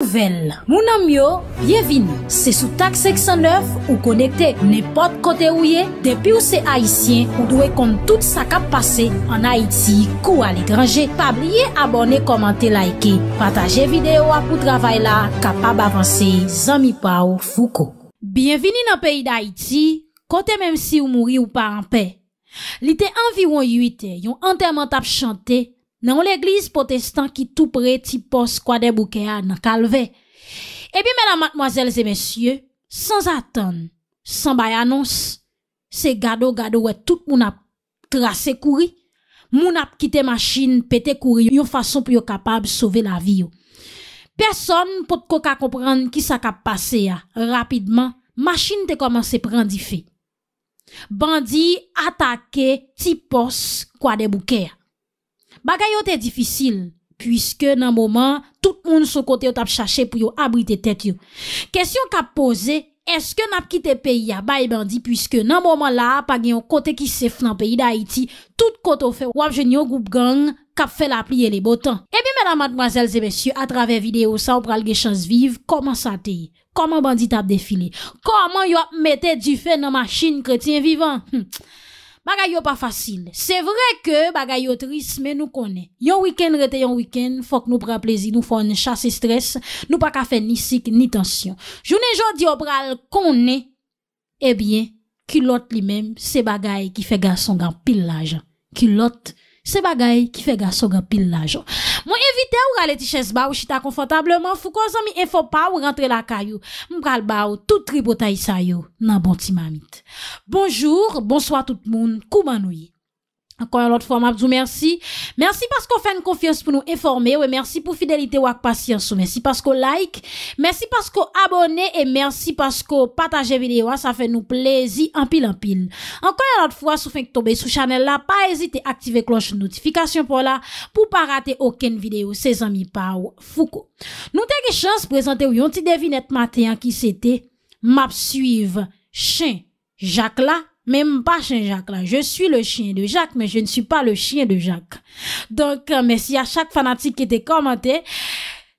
Nouvel, moun amyo, bienvini, se sou tak 609 ou konekte, nepot kote ou ye, depi ou se Haitien ou dwe kont tout sakap pase, an Haiti, kou al ekranje, pabliye abone, komante, laike, pataje videyo apou travay la, kapab avanse, zami pa ou fuko. Bienvini nan peyi d'Haiti, kote menm si ou mouri ou pa anpe, li te anvi wan yuite, yon antermant ap chante, nan ou l'eglise potestan ki tout pre ti pos kwa de boukeya nan kalve. Ebi eh mena matmoazelze mensyye, sans atan, sans bayanons, se gado gado we tout moun ap krasse kouri, moun ap kite maschine pete kouri yon fason pou yo kapab sove la vi yo. Personn pot koka kompran ki sa kap pase ya rapidman, maschine te komanse prendi fe. Bandi atake ti pos kwa de boukeya. Bagay yo te difisil, pwiske nan mouman, tout moun sou kote yo tap chache pou yo abri te tet yo. Kesyon kap pose, eske nan ap kite peyi ya bay bandi, pwiske nan mouman la, pa gen yon kote ki sef nan peyi da iti, tout kote ou fe wap jen yon goup gang, kap fe la pliye le botan. E eh bi mena mademazelze besyo, atrave video sa ou pralge chans viv, koman sa teyi? Koman bandi tap define? Koman yo ap mette di fe nan maschin kretien vivan? Hmm, tsk. ne pas facile. C'est vrai que bagay sont triste, mais nous connaît. Yon week-end rete yon week-end, faut que nous prenions plaisir, nous faut chasse stress, nous pas qu'à faire ni sik, ni tension. Journée jodi yo qu'on connaît, eh bien, culotte lui-même, c'est bagay qui fait garçon gan pile l'argent. Culotte, Se bagay ki fe ga soga pil lajo. Mwen evite ou gale ti ches ba ou chita konfotableman. Fou kon zan mi enfo pa ou rentre la kayo. Mwen gale ba ou tout tribo ta isa yo nan bonti mamit. Bonjour, bonsoi tout moun, koumanouye. Ankon yon lot fwa map zou mersi. Mersi paskou fè n konfiyans pou nou informe. Mersi pou fidelite wak pasyansou. Mersi paskou like. Mersi paskou abone. Mersi paskou pataje videwa. Sa fè nou plezi anpil anpil. Ankon yon lot fwa sou fèn ki tobe sou chanel la. Pa ezite aktive kloche notifikasyon pou la. Pou pa rate oken videyo se zami pa ou fouko. Nou teke chans prezante ou yon ti devinet maten ki se te. Map suive chen jak la. Mem pa chen Jacques la. Je suis le chien de Jacques, men je ne suis pas le chien de Jacques. Donc, euh, merci à chaque fanatique qui te commentait.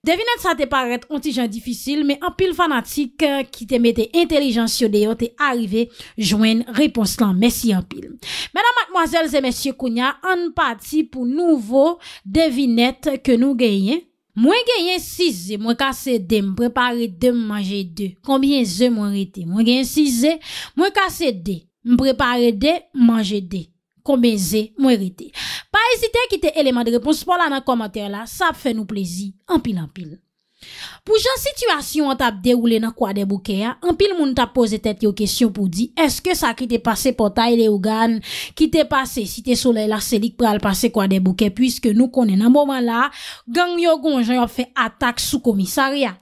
Devinette, ça te paraître un petit genre difficile, men en pile fanatique euh, qui te mettait intelligent sur les hautes et arrivé, joigne, réponse-là. Merci en pile. Madame, mademoiselles et monsieur Kounia, en partie pour nouveau Devinette que nous gagnez. Mwen gagnez six et mwen kassez dèm. Préparez dèm, mangez dèm. Combien zèm mwen rite? Mwen gagnez six et mwen kassez dèm. Mprepare de, manje de, kombeze, mwere de. Pa esite kite eleman de repons pou la nan komater la, sa ap fe nou plezi, anpil anpil. Pou jan situasyon an tap deroule nan kwa de bouke ya, anpil moun tap pose tet yo kesyon pou di, eske sa ki te pase potay le ou gan, ki te pase site sole la selik pral pase kwa de bouke, pwiske nou konen nan mwoman la, gang yo gonjan yo fe atak sou komisari ya.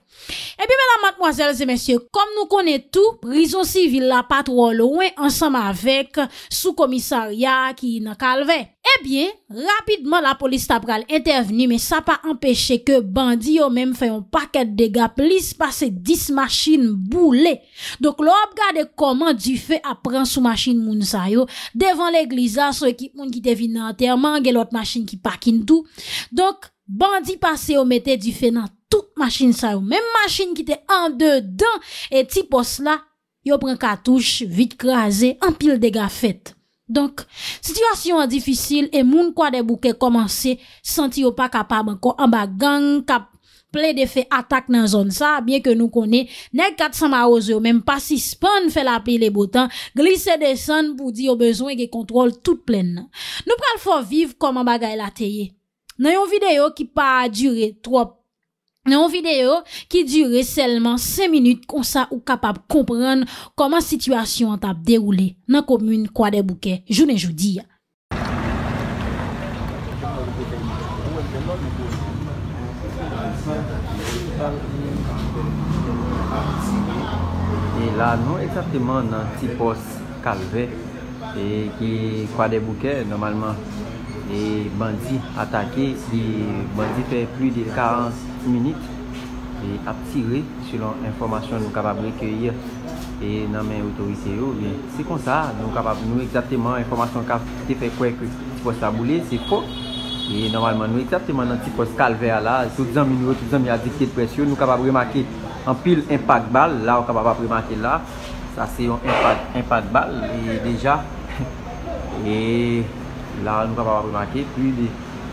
E bi mena matmoazelze mensyo, kom nou konen tou, rizon sivil la patroule ouen ansam avek sou komisarya ki nan kalve. E bi, rapidman la polis tabral interveni, men sa pa empeshe ke bandi yo menm fè yon paket dega, plis pase dis maschine boule. Dok lop gade koman di fè apren sou maschine moun sa yo, devan l'egliza, sou ekip moun ki tevi nan terman, gen lot maschine ki pakine tou. Dok bandi pase yo metè di fè nan terman, tout machin sa yo, menm machin ki te an de dan, e ti pos la, yo pren katouche, vit krasen, an pil dega fet. Donk, sityasyon an difisil, e moun kwa debouke komanse, santi yo pa kapab anko, an bagan, ka ple de fe atak nan zon sa, bien ke nou konen, nek kat san ma oze yo, menm pa si span fe la pi le botan, glise de san, pou di yo bezon e ge kontrol tout plen nan. Nou pral fwa viv, kom an bagan e la teye. Nan yon videyo ki pa a dure trop, Nan videyo ki dure selman 5 minute kon sa ou kapap komprenn koman situasyon an tap deroule nan komune Kwa de Bouke, jounen joudi. E la nou eksepteman nan ti pos kalve, e ki Kwa de Bouke normalman, e bandi atake, e bandi fe pli de karans. minit ap tire selon informasyon nou kapab re kye yon e nan men otorise yo se kon sa, nou kapab nou ekzapte man informasyon kap te fe kwe ki po sa bole, se fo e normalman nou ekzapte man nan ti po sa kalve la, tout zan mi nou, tout zan mi adikete presyo, nou kapab re make an pil impact bal, la ou kapab re make la sa se yon impact bal e deja e la nou kapab re make plus de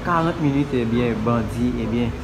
40 minit e bien bandi, e eh bien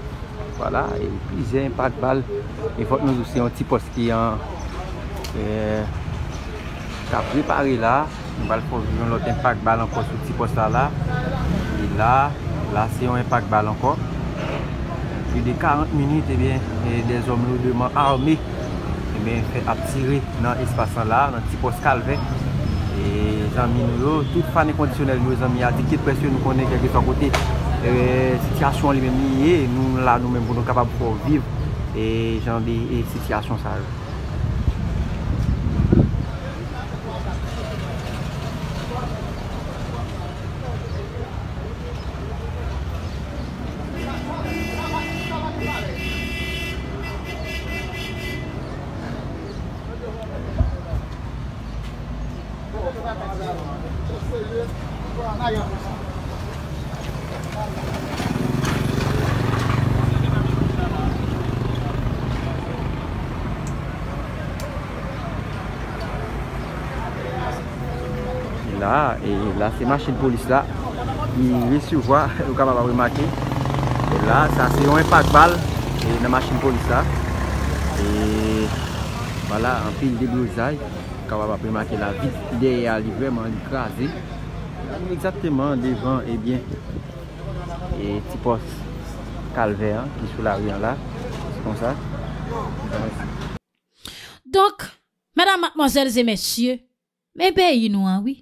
Wala, epi jè impak bal, e fote nou jous yon ti pos ki yon kapri pari la, nou bal fote joun lot impak bal ankon sou ti pos la la. E la, la se yon impak bal ankon. Pi de 40 minute, ebyen, eh e de zom nou dwenman armi, ebyen, eh ap tire nan espasan la, nan ti pos kalven. E zan mi nou lò, tout fan e kondisyonel nou zan mi a zikit presyon nou konnen kèkè son kote. E euh, sityasyon li men miye, nou la nou men bonon kapap pou ou viv. E jan li e sityasyon saj. La, e la se machin polis la, li souvwa, ou ka wap wè makè, la, sa se yon empak bal, na machin polis la, e, wala, anpil de blouzay, ka wap wap wè makè la, vide, ide alivèman, li krasè, exactement devan, e bien, e tipos kalver, li sou la riyan la, kon sa. Donk, madame, mademoiselles et messieurs, mè bè yon wè wè,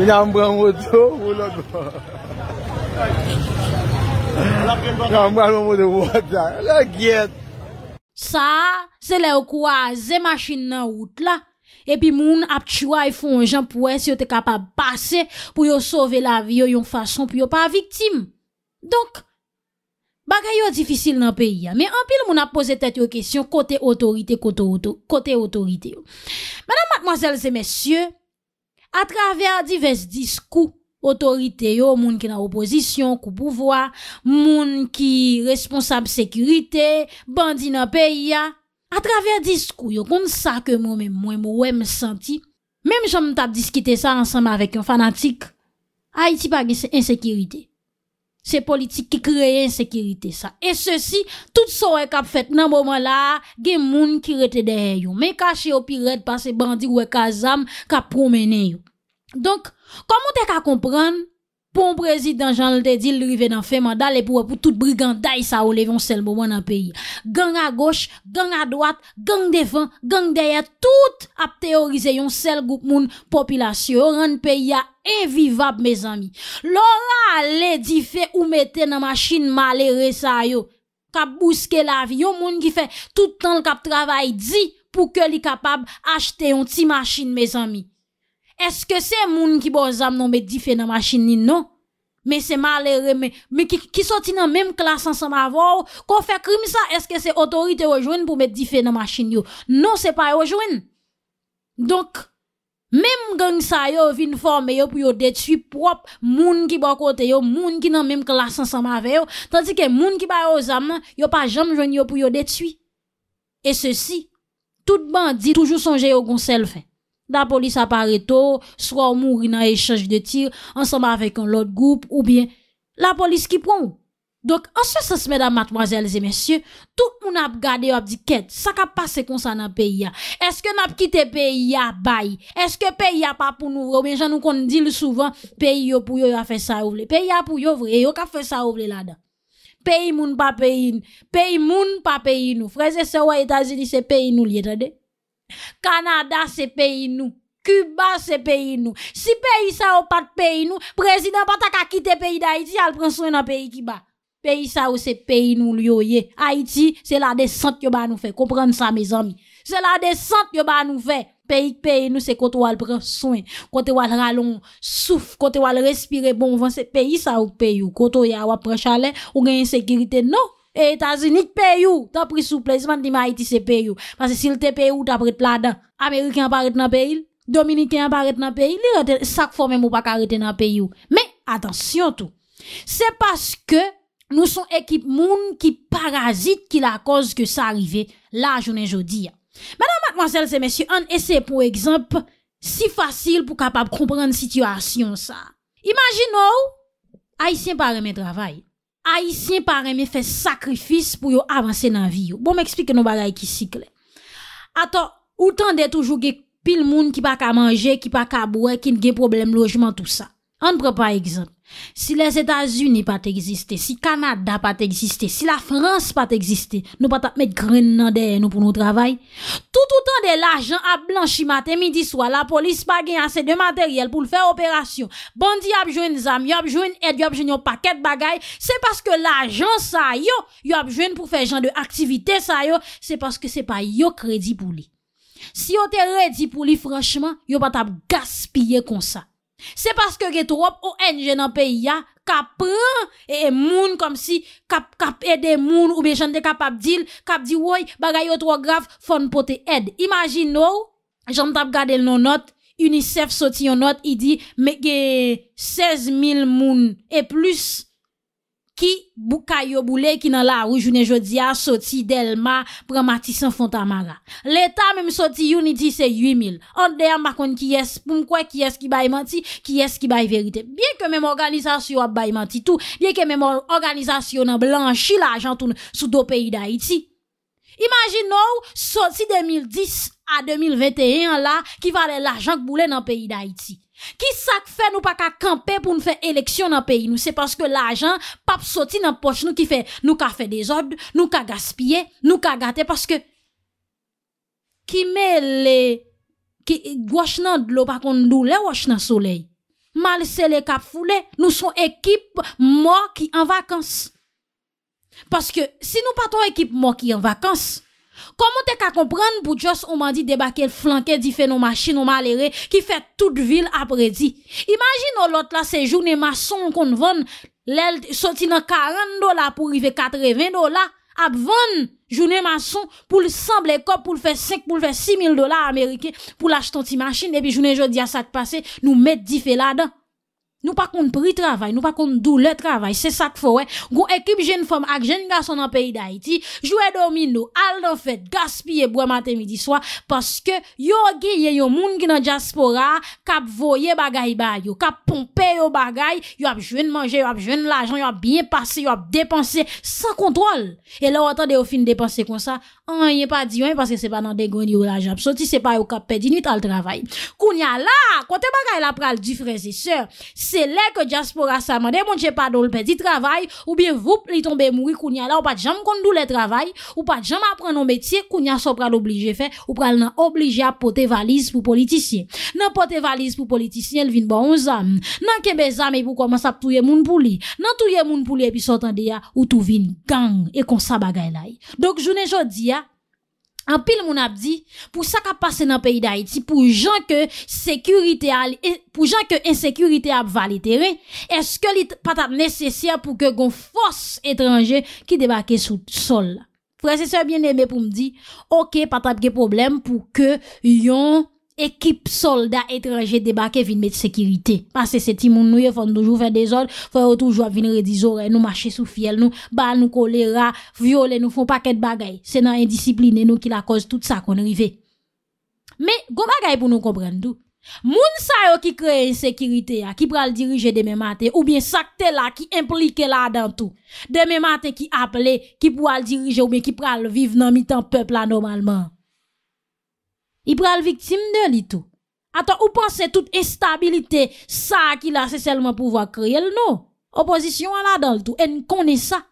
Mwen am bran mwoto, mwen am bran mwoto wotan, lakiet. Sa, zelè wkwa zè machin nan wout la, epi moun ap chwa y e foun jan pou wè si yo te kapab basè pou yo sove la viyo yon fason pou yo pa viktim. Donk, bagay yo difisil nan peyi ya, men apil moun ap pose tèt yo kesyon kote otorite, kote otorite yo. Mwen am matmazel zè mesyò, A travèr divers diskou, otorite yo, moun ki nan opozisyon, ku pouvoi, moun ki responsab sekirite, bandi nan peyi ya. A travèr diskou, yo kon sa ke moun mwen mwen mwen mwen senti. Mèm jom nou ta diskite sa ansanm avèk yon fanatik. A iti bagi se insekirite. Se politik ki kreye insekirite sa. E se si, tout so e kap fet nan boman la, gen moun ki rete dehe yo. Men ka che yo pi rete pa se bandi we kazam, ka promene yo. Donk, komon te ka kompran? Pon prezident jan lte di lrive nan fe manda le pou wapou tout briganday sa ou levyon sel moun an peyi. Gang a goch, gang a doat, gang defan, gang deye, tout ap teorize yon sel goup moun popilasyon an peyi ya evivab me zami. Lora le di fe ou mette nan machin malere sa yo. Kap buske la vi, yo moun ki fe toutan lkap travay di pou ke li kapab achete yon ti machin me zami. Eske se moun ki bo zam nan met dife nan machin ni nou? Me se male reme, me ki soti nan menm klasan san ma vè ou, kon fe krim sa, eske se otorite wajwen pou met dife nan machin yo? Nou se pa wajwen. Donk, menm geng sa yo vin forme yo pou yo detwi prop, moun ki bo kote yo, moun ki nan menm klasan san ma vè ou, tanti ke moun ki ba yo zam, yo pa jam jwen yo pou yo detwi. E se si, tout bandi toujou sonje yo goun sel fè. La polis apare to, swa ou moun rina e chanj de tir, ansamba avek an lot group ou bien la polis ki prou. Dok ansan sa semedan matmoazelze mensyo, tout moun ap gade yo ap di ket, sa ka pase konsa nan peyi ya. Eske nap kite peyi ya bayi, eske peyi ya pa pou nou vre ou bien jan nou kon di lou souvan, peyi yo pou yo yo a fe sa ou vre, peyi ya pou yo vre, yo ka fe sa ou vre la da. Peyi moun pa peyi nou, peyi moun pa peyi nou, freze sewa etazi li se peyi nou li etade. Kanada se peyi nou, Kuba se peyi nou Si peyi sa ou pat peyi nou, prezident patak akite peyi da Haiti al pren souen nan peyi ki ba Peyi sa ou se peyi nou liyo ye Haiti se la desante yo ba nou fe, komprende sa me zami Se la desante yo ba nou fe Peyi peyi nou se koto al pren souen Kote wal ralon souf, kote wal respire bonvan Se peyi sa ou peyi ou, koto ya wap pren chalet ou gen yon sekirite nou E ta zinik payou, ta prisou plezman di ma iti se payou. Pase sil te payou, ta bret plada. Ameriken aparete nan payil, dominiken aparete nan payil, li rete sak fome mou bakarete nan payou. Men, atensyon tou. Se paske nou son ekip moun ki parazit ki la koz ke sa arrive la jounen jodi ya. Mada matman sel se mesye, an ese pou ekzamp si fasil pou kapap kouprende sityasyon sa. Imagin nou, a isen pa reme travayi. Aisyen pareme fe sakrifis pou yo avanse nan vi yo Bo m eksplike nou bagay ki si kle Ato, ou tan de toujou ge pil moun ki pa ka manje, ki pa ka boue, ki nge problem lojman tout sa An pre pa ekzant, si les Etats-Unis pat eksiste, si Kanada pat eksiste, si la Frans pat eksiste, nou pat ap met gren nan dey nou pou nou travay. Tout ou tan de l'ajan ap blanchi maten midi swa, la polis pa gen ase de materyel pou l'fe operasyon. Bondi ap jwen zam, yo ap jwen ed, yo ap jwen yo paket bagay, se paske l'ajan sa yo, yo ap jwen pou fe jen de aktivite sa yo, se paske se pa yo kredi pou li. Si yo te redi pou li franchman, yo pat ap gaspye kon sa. Se paske ge trop o enje nan peyi ya Kap e, e moun Kom si kap e de moun Ou be chante kap abdil Kap di woy bagay yo tro graf fon pote ed Imagin nou Jan tap gade l nonot Unicef soti yonot I di me ge 16000 moun E plus ki boukayo boule ki nan la roujounen jodia soti delma pran mati san fonta maga. L'Etat mem soti youni di se 8000. Onde yon bakon ki yes, poum kwa ki yes ki bay manti, ki yes ki bay verite. Bien ke mem organizasyon ap bay manti tou, bien ke mem organizasyon an blanchi la ajantoun sou do peyi da iti. Imagine nou soti 2010 a 2021 la ki vare l'ajant boule nan peyi da iti. Ki sak fe nou pa ka kampe pou nou fe eleksyon nan peyi nou? Se paske la jan pap soti nan poch nou ki fe. Nou ka fe dezod, nou ka gaspye, nou ka gate. Paske ki me le, ki gwash nan lo pa kon dou le, gwash nan soley. Mal se le kap fule, nou son ekip mok ki an vakans. Paske si nou paton ekip mok ki an vakans... Koman te ka kompran pou jos ouman di deba ke flanke di fe nou machin ouman le re ki fe tout vil apre di. Imagin nou lot la se jounen mason kon voun lèl soti nan 40 dola pou rive 80 dola ap voun jounen mason pou l'samb le kop pou l'fe 5 pou l'fe 6 mil dola Amerike pou l'ach ton ti machin e pi jounen jounen di a sa te pase nou met di fe la dan. Nou pa kont pri travay, nou pa kont dou le travay, se sak fowè. Gou ekip jen fòm ak jen gaso nan peyi da iti, jwè domi nou, al do fèt, gaspye bo matè midi swa, paske yo geye yo moun ki nan diaspora, kap voye bagay ba yo, kap pompe yo bagay, yo ap jwen manje, yo ap jwen lajan, yo ap byen pase, yo ap depanse, sa kontrol. E lò wotan de yo fin depanse kon sa? Yen pa diyon Yen pa se se pa nan den gwen diyo la jab So ti se pa yo kap pedi nwit al travay Kounya la Kote bagay la pral di freze se Se le ke diaspora sa man De moun che pa do l pedi travay Ou biye voup li tombe moui Kounya la ou pa jam kondou le travay Ou pa jam apren non betye Kounya so pral oblije fe Ou pral nan oblije a pote valiz pou politisyen Nan pote valiz pou politisyen El vin bon zan Nan kebe zan E pou koman sa ptouye moun pouli Nan touye moun pouli Epi sotan de ya Ou tou vin gang E kon sa bagay la Dok jounen An pil moun ap di, pou sa ka pase nan peyi da Haiti, pou jan ke insekurite eh, ap valitere, eske li patat nesesye pou ke gon fos etranje ki debake sou sol. Prese se bien nebe pou mdi, ok patat ge problem pou ke yon... ekip solda etranje debake vinme de sekirite. Pase se ti moun nouye fon doujou fè de zon, fè yo toujou avinre di zore, nou mache sou fiel, nou ban nou kolera, viole nou fon paket bagay. Se nan indiscipline nou ki la koz tout sa kon rive. Me, go bagay pou nou kobren nou. Moun sa yo ki kreye en sekirite ya, ki pral dirije deme mate, oubyen sakte la ki implike la dan tou. Deme mate ki aple, ki pral dirije oubyen ki pral vive nan mitan pepl la normalman. I pre al viktim de li tou. Ata ou panse tout estabilite sa ki la se selman pouwa kreye l nou. Oposisyon ala dal tou. En kone sa.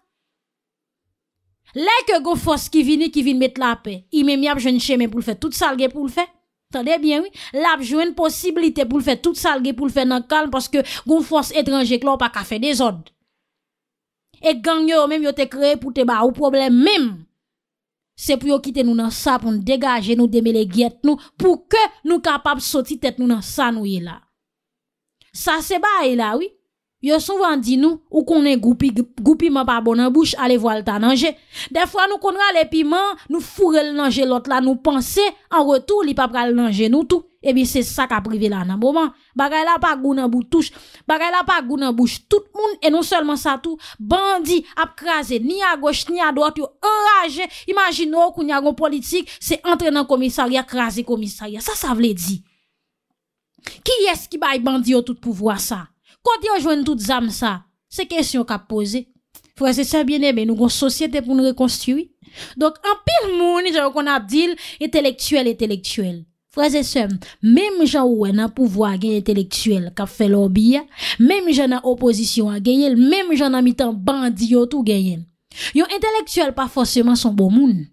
Lè ke goun fos ki vine, ki vine mette la pe. I men mi apjwen cheme pou l fè. Tout salge pou l fè. Tande bien wè. L apjwen posibilite pou l fè. Tout salge pou l fè nan kalm. Paske goun fos etranje klo pa ka fè desod. E gangyo men yo te kreye pou te ba ou problem menm. Se pou yo kite nou nan sa pou nou degaje nou deme le gyet nou pou ke nou kapap soti tet nou nan sa nou ye la. Sa se ba e la, oui. Yo souvan di nou ou konen goupi, goupi man pa bonan bouch, ale vo al ta nanje. De fwa nou konen le piman, nou fure le nanje lot la, nou panse, an retou li papra le nanje nou tou. Ebi se sa ka prive la nan boman Bagay la pa gounan bou touche Bagay la pa gounan bou touche Tout moun e non selman sa tou Bandi ap kraze ni a goche ni a doche Yo oraje Imagino kou nyagon politik Se entre nan komisari akraze komisari Sa sa vle di Ki yes ki bay bandi yo tout pouvoa sa Kote yo jwen tout zam sa Se kesyon ka pose Fwese se biene be nou kon sosyete pou nou rekonstiwi Donk an pil moun Je yo kon ap dil Etelektuel etelektuel Même les gens même Jean pouvoir pouvoir qui intellectuel ka fait lobby, même Jean nan opposition a gagné, même Jean gens mitan ont mis tout gagné. Yon intellectuel pas forcément son bon moun.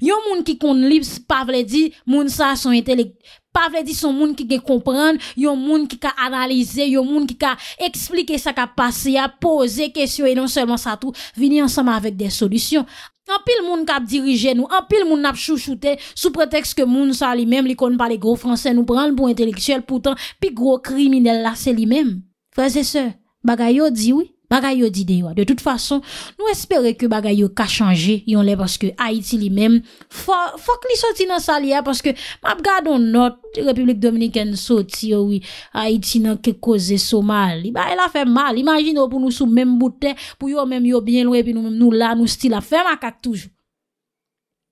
Yon moun ki kon lips pa vle di moun sa son intellectuel pas vle dire son monde qui comprennent, comprendre, yon monde qui ka analyser, yon monde qui ka expliquer ce qui a passé, à poser question et non seulement ça tout, venir ensemble avec des solutions. Apil moun kap dirije nou, apil moun nap chouchoute sou preteks ke moun sa li mem li kon pa le gro franse nou pran l pou bon inteleksyel pou tan pi gro kriminelle la se li mem. Frase se, bagayo diwi. bagay yo di De toute façon, nous espérons que bagay yo ka changer yon le parce que Haïti li même faut faut que li sorti dans sa hein, parce que m'a gardon notre République Dominicaine sorti oh oui Haïti nan ke cause so mal. Ba elle a fait mal. Imagine oh, pour nous sous même bouteille pour yo même yo bien loin puis nous même nous là nous style a fait macaque toujours.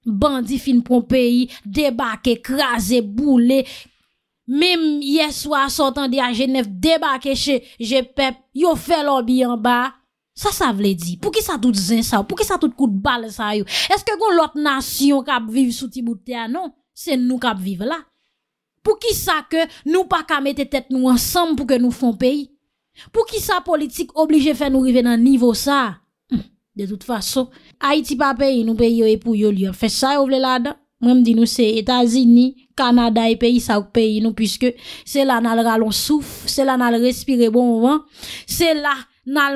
Bandi fin pour pays, débarquer, écraser, bouler, Mem yeswa sotan di a jenef debake che je pep, yo fe lor bi yon ba. Sa sa vle di, pou ki sa tout zin sa, pou ki sa tout kout bal sa yo? Eske kon lot nasyon kap viv sou ti bout te a non? Se nou kap viv la. Pou ki sa ke nou pa ka mette tet nou ansam pou ke nou fon peyi? Pou ki sa politik oblije fe nou rive nan nivo sa? Hmm, de tout fason, Haiti pa peyi nou peyi yo epou yo lyo. Fes sa yo vle la da? Mwen mdi nou se Etasini, Etasini. Canada et pays ça pays nous puisque c'est là n'a le souffle, c'est là respirer bon vent, c'est là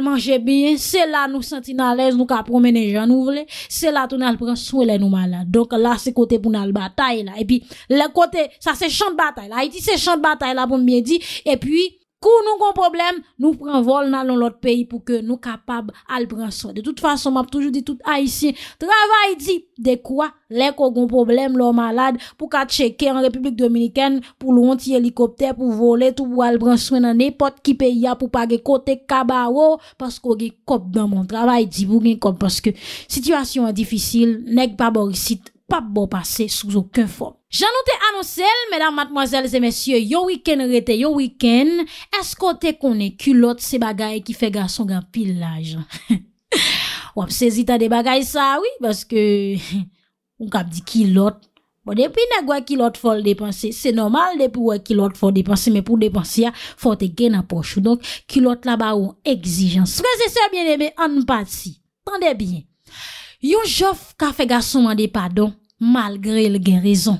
manger bien, c'est là nous sentir à l'aise, nous ka promener gens nous voulons, c'est là tout n'a prend soin les nous malades. Donc là c'est côté pour n'a bataille là et puis le côté ça c'est champ de bataille. dit' c'est champ de bataille là pour bien dit et puis Kou nou kon problem, nou pren vol nan loun lout peyi pou ke nou kapab albrenswen. De tout fason, map toujou di tout aisyen, travay di de kwa le kon kon problem loun malad pou ka cheke an Republik Dominikèn pou loun ti helikopter pou vole tou pou albrenswen nan e pot ki peyi ya pou pa ge kote kabawo. Paske ou ge kop nan moun travay di pou gen kop paske. Sityvasyon an difisil, nek pa borisit. Pap bo pase souz ouken form. Jan nou te anonsel. Mèdam, matmoazèl, zèmèsyè. Yo wikèn rete. Yo wikèn. Eskote konè kulot se bagay ki fe gason ga pil laj. Wap sezita bon, de bagay sa. Ouye. Baske. On kap di kilot. Bon depi nan gwa kilot fol depanse. Se normal depi wè kilot fol depanse. Men pou depanse ya ah, fol te gen a pochou. Donk kilot la ba ou. Eksijans. Spreze se bien ebe. An pati. Tande bien. Yon jof ka fe gason mande padon. Malgre l gen rezon,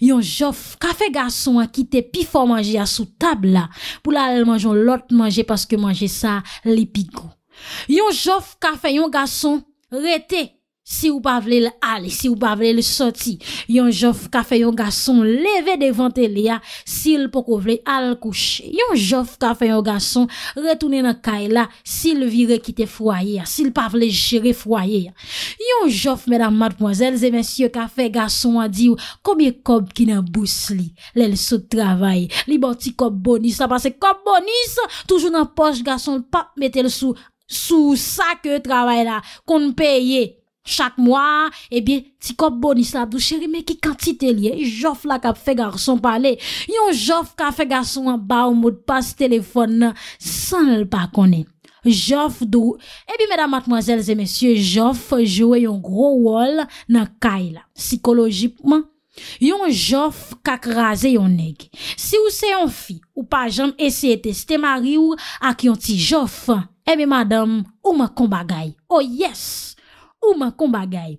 yon jof kafe gason a kite pi fo manje a sou tab la pou la al manjon lot manje paske manje sa li piko. Yon jof kafe yon gason rete. Si ou pa vle l al, si ou pa vle l soti, yon jof ka fe yon gason leve devante le a, si l pou kou vle al kouche. Yon jof ka fe yon gason retounen nan kay la, si l vire kite fwaye a, si l pa vle jere fwaye a. Yon jof, medan madmoazel, ze men sye ka fe gason a di ou, komye kob ki nan bous li, le l sou travaye. Li boti kob bonis, sa base kob bonis, toujou nan poch gason l pap metel sou sa ke travaye la, kon peye. Chak mwa, ebi, ti kop bonis la dou cheri, me ki kantite liye, jof la ka fe garson pale, yon jof ka fe garson ba ou moud pas telefon na, san el pa konen. Jof dou, ebi, mèda matmazèlze, mèsyè, jof jowe yon gro wol nan kay la, psikolojipman. Yon jof kak raze yon neg. Si ou se yon fi, ou pa jom ese eteste mari ou ak yon ti jof, ebi, madame, ou mè kon bagay. Oh yes! Oman kon bagay,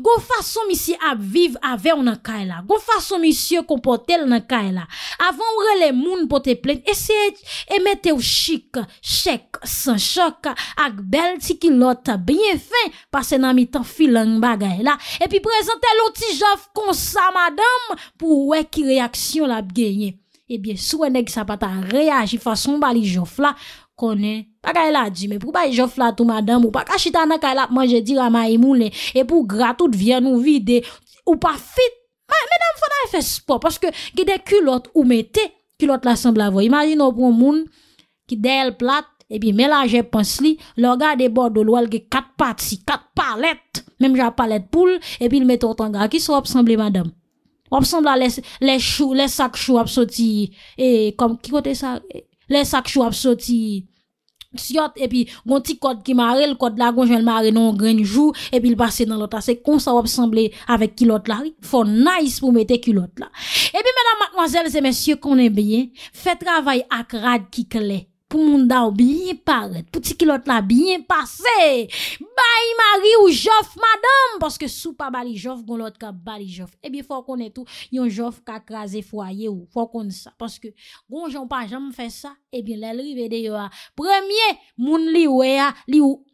go fason misi ap viv ave ou nan kay la, go fason misi yo kompote l nan kay la, avan oure le moun pote plen, eseye emete ou chik, chek, san chok, ak bel ti ki lot, benye fin, pase nan mi tan filan bagay la, epi prezante loti jof konsa madame pou we ki reaksyon la ap genye. Ebyen, sou ene ki sa pata reage fason bali jof la. konè, pa ka el a di, mè pou pa i joflat ou madame, ou pa ka chitan nan ka el ap manje di rama imounè, e, e pou gratout vyen ou vide, ou pa fit, mè dam fwa nan e fè sport, paske ki de kulot ou mette, kulot la sembl avoy, imagine ou pou bon moun, ki de el plat, e pi mè la jè pens li, lor ga de borde ou lwal ge kat pat si, kat palet, mèm ja palet pou, e pi l mette otan ga, ki sou ob sembl e madame, ob sembl a le chou, le sak chou, ob sou ti, e kom, ki kote sa, e, les sacs chou ap sorti et puis un petit code qui marre le code la gonjel marre non grain jour et puis il passe dans l'autre c'est comme ça va sembler avec culotte là faut nice pour mettre culotte là et puis mesdames mademoiselles et messieurs qu'on est bien fait travail à qui clé pour moun da ou bien paraître, pour petit kilote la bien passé. Bye Marie ou Joff madame parce que sou pas bali Joff gon l'autre ka bali Joff. et eh bien faut qu'on est tout yon Joff ka craser foyer ou faut qu'on ça parce que gon j'en pas jamais fait ça. et eh bien l'elle rive de yo premier moun li ou e li ou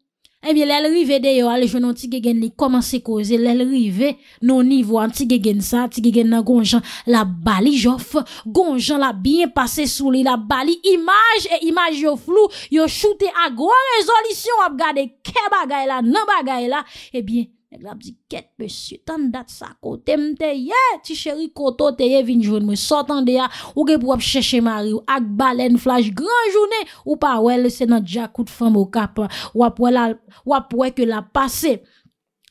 eh bien rive de yo, elle an non tigegen li se koze, lèl rive non niveau an ti gegen sa, tigegen nan gonjan la bali jof, gonjan la bien passé sous li, la bali image et image yo flou, yo shooté à gros résolution ap gade ke bagay la, nan là la, eh bien E glap zi ket pesye tan dat sa kote mte ye ti cheri koto te ye vin joun mwen sotan de ya ou ge pou wap cheshe mari ou ak balen flaj gran jounen ou pa wè lese nan dja kout fan mou kap wap wè ke la pase.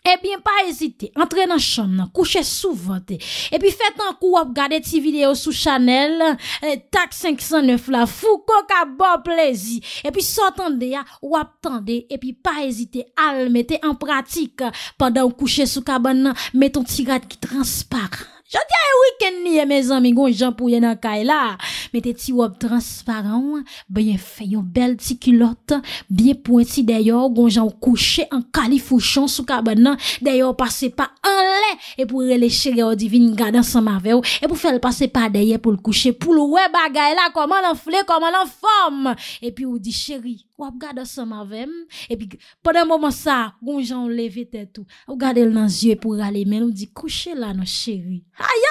Eh bien, pas hésiter, entrez dans la chambre, couchez souvent, et puis faites un coup, regardez ces vidéos sous Chanel, eh, TAC 509, la Foucault, bon plaisir. Et puis, s'entendez, hein. ou attendez, et puis, pas hésiter à le en pratique, pendant que vous couchez sous cabane, mettez un tirade qui transparent. Jodi a yon wiken ni e me zan mi gonjan pou yen an kay la. Mete ti wop transparan, bayen feyo bel ti kilot, biye pointi deyo gonjan ou kouche an kalifouchon sou kabenan, deyo pase pa an le, e pou rele chere o divin gadan san mave ou, e pou fel pase pa deye pou l kouche, pou l wè bagay la koman an fle, koman an fom, e pi ou di cheri. Ou gade som avèm, et puis puis sa, moment ça leve levé tou, ou gade l nan zye pour rale men, ou di couche la nan chéri.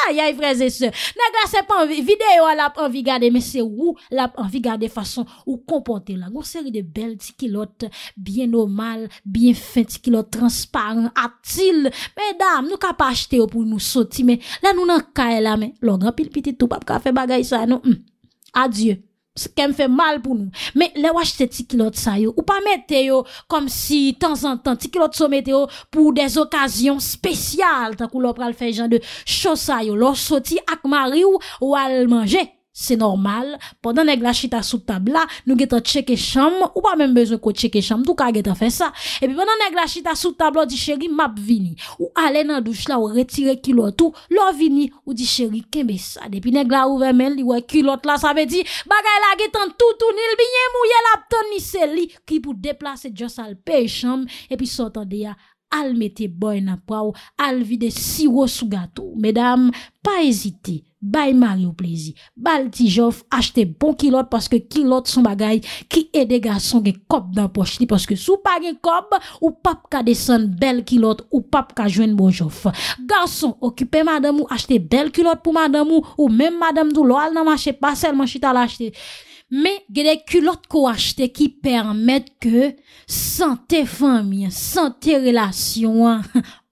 Ay ay frères, se, nega se pa anvi, a la pa envie gade, mais se ou la pa gade façon ou comporter la. Gon série de belles ti bien normal, bien fin ti transparent, atil, Mesdames, nous ka pa achete pour pou nou soti, là nous nou nan kay la mais logan pile piti tout, pa ka fe bagay sa, non hmm ce me fait mal pour nous mais les de ces kilotes ça yo ou pas mettre comme si de temps en temps kilotes so mettre yo pour des occasions spéciales tant qu'on va faire genre de choses ça yo l'on sorti avec mari ou elles manger c'est normal. Pendant que la chita sous table nous checker chambre, ou pas même besoin de checker chambre, tout cas, ça. Et puis, pendant que la chita sous table, dit chéri, map vini. Ou aller dans la douche là, ou retirer kilo tout, vini, ou dit chéri, qu'est-ce ça? Depuis que la culotte là, ça veut dire, bagay la getan tout, tout, mouye la toni li, qui pour déplacer, juste al chambre, et puis sortant al mette boy nan ou al vide siro sous gâteau. Mesdames, pas hésiter. Bay Mario plaisir. Bal Tijoff, achetez bon kilot parce que kilote son bagay qui aide garçons gen cop dans poche parce que sou pa gen cop ou pap ka descend belle kilote ou pap ka un bon jof. Garçon, occupez madame ou achetez belle culotte pour madame ou, ou même madame dou al nan marché pas seulement chita l'acheter. Me genè kulot ko achete ki permèt ke sante fèmye, sante relasyon an.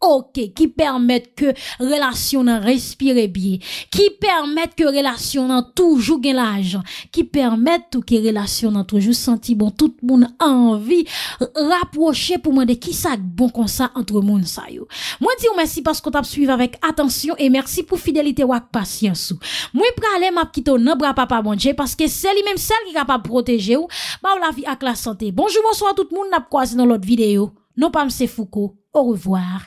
Ok, ki permette ke relasyon nan respire biye, ki permette ke relasyon nan toujou gen la ajan, ki permette ou ki relasyon nan toujou senti bon, tout moun anvi rapwoshe pou mwende ki sa bon konsa antre moun sayo. Mwen di ou mwensi paskot ap suive avèk atensyon e mwensi pou fidelite wak pasyansou. Mwen pralè m ap kito nan bra pa pa mwensye paske seli menm sel ki ka pa proteje ou, ba w la vi ak la sante. Bonjou monswa tout moun nan ap kwasi nan lot videyo. Non pa mse fouko, ou revoar.